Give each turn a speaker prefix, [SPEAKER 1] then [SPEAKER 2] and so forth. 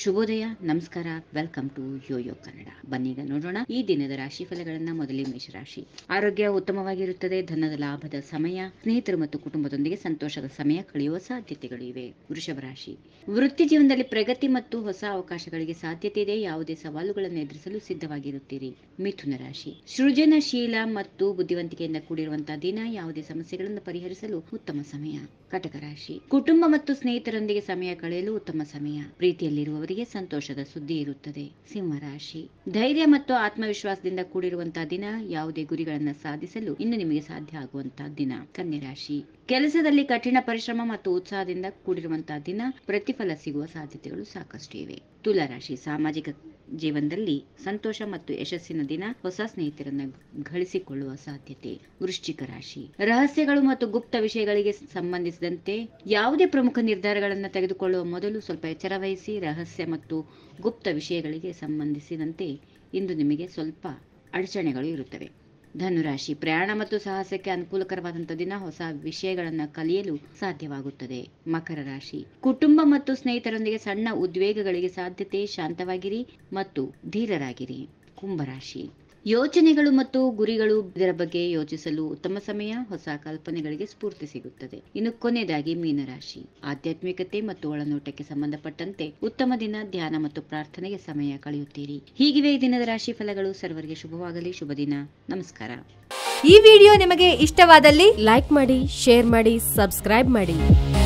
[SPEAKER 1] ಶುಭೋದಯ ನಮಸ್ಕಾರ welcome to yoyo Kannada ಬನ್ನೀಗ ನೋಡೋಣ ಈ ದಿನದ ರಾಶಿ ಫಲಗಳನ್ನ ಮೊದಲೇ ಮೇಷರಾಶಿ ಆರೋಗ್ಯ ಉತ್ತಮವಾಗಿರುತ್ತದೆ ಧನದ ಲಾಭದ ಸಮಯ ಸ್ನೇಹಿತರು ಮತ್ತು ಕುಟುಂಬದೊಂದಿಗೆ ಸಂತೋಷದ ಸಮಯ ಕಳೆಯುವ ಸಾಧ್ಯತೆಗಳು ಇವೆ ವೃಷಭ ರಾಶಿ ವೃತ್ತಿ ಜೀವನದಲ್ಲಿ ಪ್ರಗತಿ ಮತ್ತು ಹೊಸ ಅವಕಾಶಗಳಿಗೆ ಸಾಧ್ಯತೆ ಇದೆ ಯಾವುದೇ ಸವಾಲುಗಳನ್ನು ಎದುರಿಸಲು ಸಿದ್ಧವಾಗಿರುತ್ತೀರಿ ಮಿಥುನ ರಾಶಿ ಸೃಜನಶೀಲ ಮತ್ತು ಬುದ್ಧಿವಂತಿಕೆಯಿಂದ ಕೂಡಿರುವಂತಹ ದಿನ ಯಾವುದೇ ಸಮಸ್ಯೆಗಳನ್ನು ಪರಿಹರಿಸಲು ಉತ್ತಮ ಸಮಯ ಕಟಕ ರಾಶಿ ಕುಟುಂಬ ಮತ್ತು ಸ್ನೇಹಿತರೊಂದಿಗೆ ಸಮಯ ಕಳೆಯಲು ಉತ್ತಮ ಸಮಯ ಪ್ರೀತಿಯಲ್ಲಿರುವ ಅವರಿಗೆ ಸಂತೋಷದ ಸುದ್ದಿ ಇರುತ್ತದೆ ಸಿಂಹರಾಶಿ ಧೈರ್ಯ ಮತ್ತು ಆತ್ಮವಿಶ್ವಾಸದಿಂದ ಕೂಡಿರುವಂತಹ ದಿನ ಯಾವುದೇ ಗುರಿಗಳನ್ನು ಸಾಧಿಸಲು ಇನ್ನು ನಿಮಗೆ ಸಾಧ್ಯ ಆಗುವಂತಹ ದಿನ ಕನ್ಯರಾಶಿ ಕೆಲಸದಲ್ಲಿ ಕಠಿಣ ಪರಿಶ್ರಮ ಮತ್ತು ಉತ್ಸಾಹದಿಂದ ಕೂಡಿರುವಂತಹ ದಿನ ಪ್ರತಿಫಲ ಸಿಗುವ ಸಾಧ್ಯತೆಗಳು ಸಾಕಷ್ಟು ಇವೆ ತುಲಾರಾಶಿ ಸಾಮಾಜಿಕ ಜೀವನದಲ್ಲಿ ಸಂತೋಷ ಮತ್ತು ಯಶಸ್ಸಿನ ದಿನ ಹೊಸ ಸ್ನೇಹಿತರನ್ನ ಗಳಿಸಿಕೊಳ್ಳುವ ಸಾಧ್ಯತೆ ವೃಶ್ಚಿಕ ರಾಶಿ ರಹಸ್ಯಗಳು ಮತ್ತು ಗುಪ್ತ ವಿಷಯಗಳಿಗೆ ಸಂಬಂಧಿಸಿದಂತೆ ಯಾವುದೇ ಪ್ರಮುಖ ನಿರ್ಧಾರಗಳನ್ನು ತೆಗೆದುಕೊಳ್ಳುವ ಮೊದಲು ಸ್ವಲ್ಪ ಎಚ್ಚರ ವಹಿಸಿ ರಹಸ್ಯ ಮತ್ತು ಗುಪ್ತ ವಿಷಯಗಳಿಗೆ ಸಂಬಂಧಿಸಿದಂತೆ ಇಂದು ನಿಮಗೆ ಸ್ವಲ್ಪ ಅಡಚಣೆಗಳು ಇರುತ್ತವೆ ಧನುರಾಶಿ ಪ್ರಯಾಣ ಮತ್ತು ಸಾಹಸಕ್ಕೆ ಅನುಕೂಲಕರವಾದಂಥ ದಿನ ಹೊಸ ವಿಷಯಗಳನ್ನು ಕಲಿಯಲು ಸಾಧ್ಯವಾಗುತ್ತದೆ ಮಕರ ರಾಶಿ ಕುಟುಂಬ ಮತ್ತು ಸ್ನೇಹಿತರೊಂದಿಗೆ ಸಣ್ಣ ಉದ್ವೇಗಗಳಿಗೆ ಸಾಧ್ಯತೆ ಶಾಂತವಾಗಿರಿ ಮತ್ತು ಧೀರರಾಗಿರಿ ಕುಂಭರಾಶಿ ಯೋಚನೆಗಳು ಮತ್ತು ಗುರಿಗಳು ಇದರ ಬಗ್ಗೆ ಯೋಚಿಸಲು ಉತ್ತಮ ಸಮಯ ಹೊಸ ಕಲ್ಪನೆಗಳಿಗೆ ಸ್ಫೂರ್ತಿ ಸಿಗುತ್ತದೆ ಇನ್ನು ಕೊನೆಯದಾಗಿ ಮೀನರಾಶಿ ಆಧ್ಯಾತ್ಮಿಕತೆ ಮತ್ತು ಒಳನೋಟಕ್ಕೆ ಸಂಬಂಧಪಟ್ಟಂತೆ ಉತ್ತಮ ದಿನ ಧ್ಯಾನ ಮತ್ತು ಪ್ರಾರ್ಥನೆಗೆ ಸಮಯ ಕಳೆಯುತ್ತೀರಿ ಹೀಗಿವೆ ಈ ದಿನದ ರಾಶಿ ಫಲಗಳು ಸರ್ವರಿಗೆ ಶುಭವಾಗಲಿ ಶುಭ ದಿನ ನಮಸ್ಕಾರ ಈ ವಿಡಿಯೋ ನಿಮಗೆ ಇಷ್ಟವಾದಲ್ಲಿ ಲೈಕ್ ಮಾಡಿ ಶೇರ್ ಮಾಡಿ ಸಬ್ಸ್ಕ್ರೈಬ್ ಮಾಡಿ